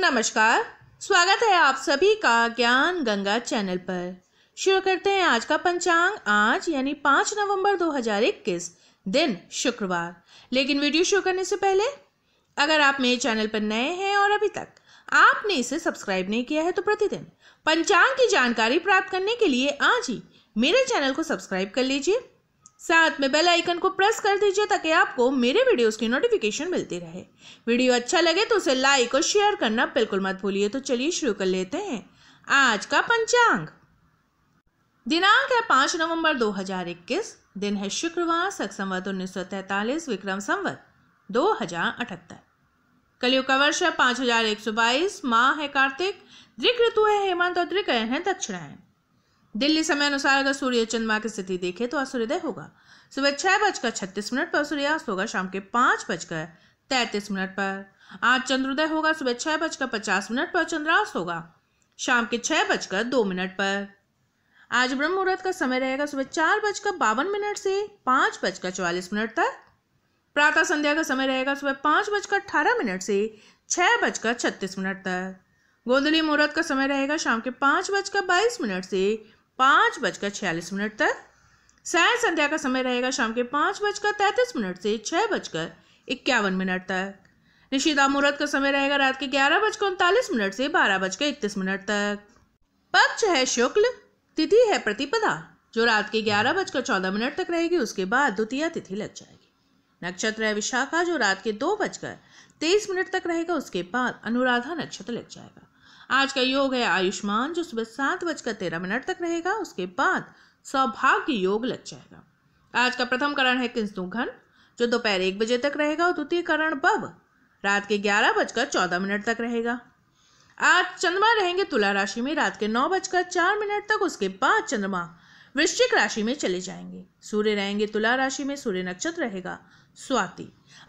नमस्कार स्वागत है आप सभी का ज्ञान गंगा चैनल पर शुरू करते हैं आज का पंचांग आज यानी पाँच नवंबर 2021 दिन शुक्रवार लेकिन वीडियो शुरू करने से पहले अगर आप मेरे चैनल पर नए हैं और अभी तक आपने इसे सब्सक्राइब नहीं किया है तो प्रतिदिन पंचांग की जानकारी प्राप्त करने के लिए आज ही मेरे चैनल को सब्सक्राइब कर लीजिए साथ में बेल आइकन को प्रेस कर दीजिए ताकि आपको मेरे वीडियोस की नोटिफिकेशन मिलती रहे वीडियो अच्छा लगे तो उसे लाइक और शेयर करना बिल्कुल मत भूलिए तो चलिए शुरू कर लेते हैं आज का पंचांग दिनांक है पाँच नवंबर 2021 दिन है शुक्रवार सख संवत उन्नीस विक्रम संवत दो हजार अठहत्तर कलयुग का वर्ष है पाँच हजार एक सौ बाईस माह है कार्तिक दृग ऋतु है हेमंत और दृगयन है दक्षिणायन दिल्ली समय अनुसार अगर सूर्य चंद्रमा की स्थिति देखे तो आज सूर्योदय होगा सुबह छह बजकर छत्तीस मिनट पर सूर्यास्त होगा शाम के पांच बजकर तैतीस मिनट पर आज चंद्रोदय होगा सुबह छह बजकर पचास मिनट पर चंद्रास्त होगा शाम के छह बजकर दो मिनट पर आज ब्रह्म मुहूर्त का समय रहेगा सुबह चार बजकर बावन मिनट से पांच बजकर चौवालीस मिनट तक प्रातः संध्या का समय रहेगा सुबह पांच बजकर अठारह मिनट से छह बजकर छत्तीस मिनट तक गोधली मुहूर्त का समय रहेगा शाम के पांच बजकर बाईस मिनट से पाँच बजकर छियालीस मिनट तक सैर संध्या का समय रहेगा शाम के पाँच बजकर तैंतीस मिनट से छः बजकर इक्यावन मिनट तक निशिदा मुहूर्त का समय रहेगा रात के ग्यारह बजकर उनतालीस मिनट से बारह बजकर इकतीस मिनट तक पक्ष है शुक्ल तिथि है प्रतिपदा जो रात के ग्यारह बजकर चौदह मिनट तक रहेगी उसके बाद द्वितीय तिथि लग जाएगी नक्षत्र है विशाखा जो रात के दो बजकर तेईस मिनट तक रहेगा उसके बाद अनुराधा नक्षत्र लग जाएगा आज का योग है आयुष्मान जो सुबह सात बजकर तेरह मिनट तक रहेगा उसके बाद सौभाग्य योग लग जाएगा आज का प्रथम करण है घन जो दोपहर एक बजे तक रहेगा और द्वितीय करण बब रात के ग्यारह बजकर चौदह मिनट तक रहेगा आज चंद्रमा रहेंगे तुला राशि में रात के नौ बजकर चार मिनट तक उसके बाद चंद्रमा वृश्चिक राशि में चले जाएंगे सूर्य रहेंगे तुला राशि में सूर्य नक्षत्र रहेगा स्वाति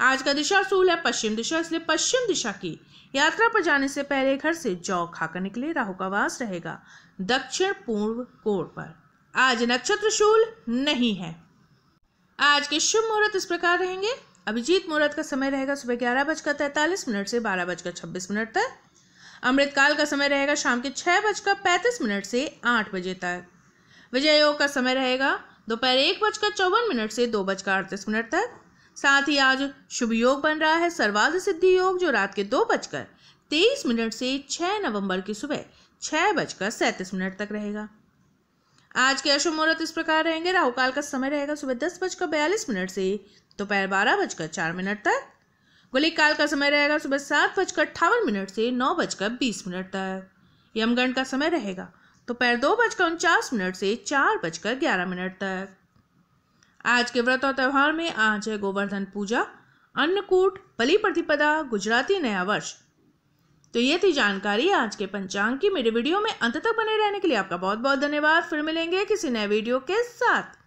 आज का दिशा सूल है पश्चिम दिशा इसलिए पश्चिम दिशा की यात्रा पर जाने से पहले घर से जौ खाकर निकले राहु का वास रहेगा दक्षिण पूर्व कोर पर आज नक्षत्र शूल नहीं है आज के शुभ मुहूर्त इस प्रकार रहेंगे अभिजीत मुहूर्त का समय रहेगा सुबह ग्यारह बजकर तैतालीस मिनट से बारह बजकर छब्बीस मिनट तक अमृतकाल का समय रहेगा शाम के छह बजकर पैंतीस मिनट से आठ बजे तक विजय योग का समय रहेगा दोपहर एक बजकर चौवन मिनट से दो बजकर अड़तीस मिनट तक साथ ही आज शुभ योग बन रहा है सर्वाध सिद्धि योग जो रात के दो बजकर तेईस मिनट से छह नवंबर की सुबह छह बजकर सैंतीस मिनट तक रहेगा आज के अशुभ मुहूर्त इस प्रकार रहेंगे राहु काल का समय रहेगा सुबह दस बजकर बयालीस मिनट से दोपहर बारह बजकर चार मिनट तक गुलिक काल का समय रहेगा सुबह सात बजकर अट्ठावन मिनट से नौ बजकर बीस मिनट तक यमगण का समय रहेगा दोपहर तो दो बजकर उनचास मिनट से चार बजकर ग्यारह मिनट तक आज के व्रत और त्यौहार में आज है गोवर्धन पूजा अन्नकूट बलि प्रतिपदा गुजराती नया वर्ष तो ये थी जानकारी आज के पंचांग की मेरे वीडियो में अंत तक बने रहने के लिए आपका बहुत बहुत धन्यवाद फिर मिलेंगे किसी नए वीडियो के साथ